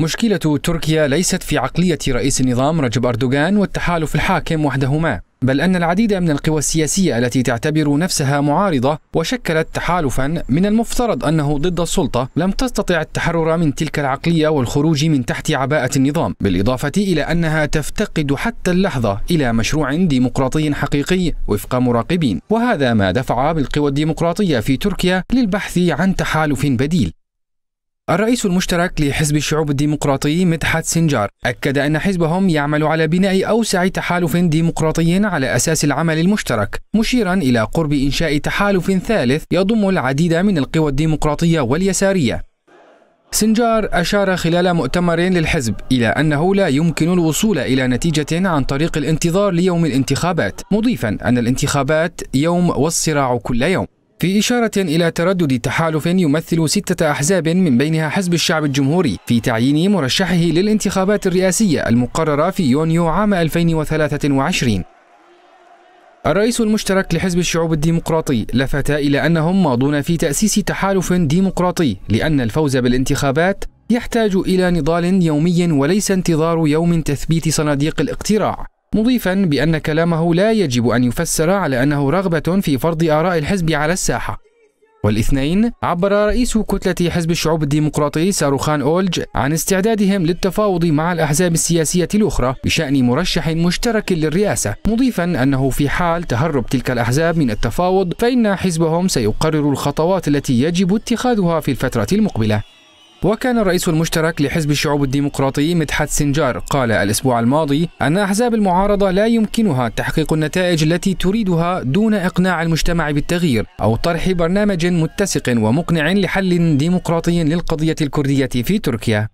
مشكلة تركيا ليست في عقلية رئيس النظام رجب أردوغان والتحالف الحاكم وحدهما بل أن العديد من القوى السياسية التي تعتبر نفسها معارضة وشكلت تحالفا من المفترض أنه ضد السلطة لم تستطع التحرر من تلك العقلية والخروج من تحت عباءة النظام بالإضافة إلى أنها تفتقد حتى اللحظة إلى مشروع ديمقراطي حقيقي وفق مراقبين وهذا ما دفع بالقوى الديمقراطية في تركيا للبحث عن تحالف بديل الرئيس المشترك لحزب الشعوب الديمقراطي مدحت سنجار أكد أن حزبهم يعمل على بناء أوسع تحالف ديمقراطي على أساس العمل المشترك مشيرا إلى قرب إنشاء تحالف ثالث يضم العديد من القوى الديمقراطية واليسارية سنجار أشار خلال مؤتمر للحزب إلى أنه لا يمكن الوصول إلى نتيجة عن طريق الانتظار ليوم الانتخابات مضيفا أن الانتخابات يوم والصراع كل يوم في إشارة إلى تردد تحالف يمثل ستة أحزاب من بينها حزب الشعب الجمهوري في تعيين مرشحه للانتخابات الرئاسية المقررة في يونيو عام 2023 الرئيس المشترك لحزب الشعوب الديمقراطي لفت إلى أنهم ماضون في تأسيس تحالف ديمقراطي لأن الفوز بالانتخابات يحتاج إلى نضال يومي وليس انتظار يوم تثبيت صناديق الاقتراع مضيفا بأن كلامه لا يجب أن يفسر على أنه رغبة في فرض آراء الحزب على الساحة والاثنين عبر رئيس كتلة حزب الشعوب الديمقراطي ساروخان أولج عن استعدادهم للتفاوض مع الأحزاب السياسية الأخرى بشأن مرشح مشترك للرئاسة مضيفا أنه في حال تهرب تلك الأحزاب من التفاوض فإن حزبهم سيقرر الخطوات التي يجب اتخاذها في الفترة المقبلة وكان الرئيس المشترك لحزب الشعوب الديمقراطي مدحت سنجار قال الأسبوع الماضي أن أحزاب المعارضة لا يمكنها تحقيق النتائج التي تريدها دون إقناع المجتمع بالتغيير أو طرح برنامج متسق ومقنع لحل ديمقراطي للقضية الكردية في تركيا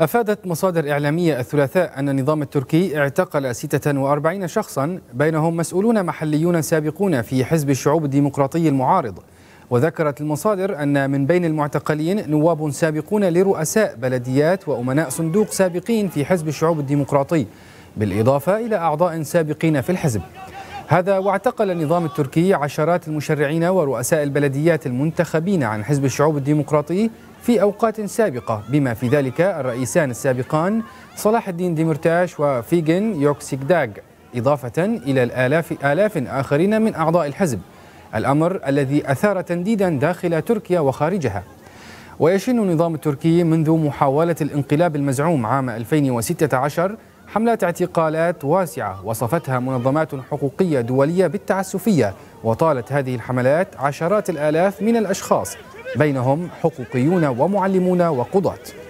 أفادت مصادر إعلامية الثلاثاء أن النظام التركي اعتقل 46 شخصا بينهم مسؤولون محليون سابقون في حزب الشعوب الديمقراطي المعارض وذكرت المصادر أن من بين المعتقلين نواب سابقون لرؤساء بلديات وأمناء صندوق سابقين في حزب الشعوب الديمقراطي بالإضافة إلى أعضاء سابقين في الحزب هذا واعتقل النظام التركي عشرات المشرعين ورؤساء البلديات المنتخبين عن حزب الشعوب الديمقراطي في أوقات سابقة بما في ذلك الرئيسان السابقان صلاح الدين ديمرتاش وفيجن يوكسيكداغ إضافة إلى الآلاف آلاف آخرين من أعضاء الحزب الأمر الذي أثار تنديدا داخل تركيا وخارجها ويشن النظام التركي منذ محاولة الانقلاب المزعوم عام 2016 حملات اعتقالات واسعة وصفتها منظمات حقوقية دولية بالتعسفية وطالت هذه الحملات عشرات الآلاف من الأشخاص بينهم حقوقيون ومعلمون وقضاة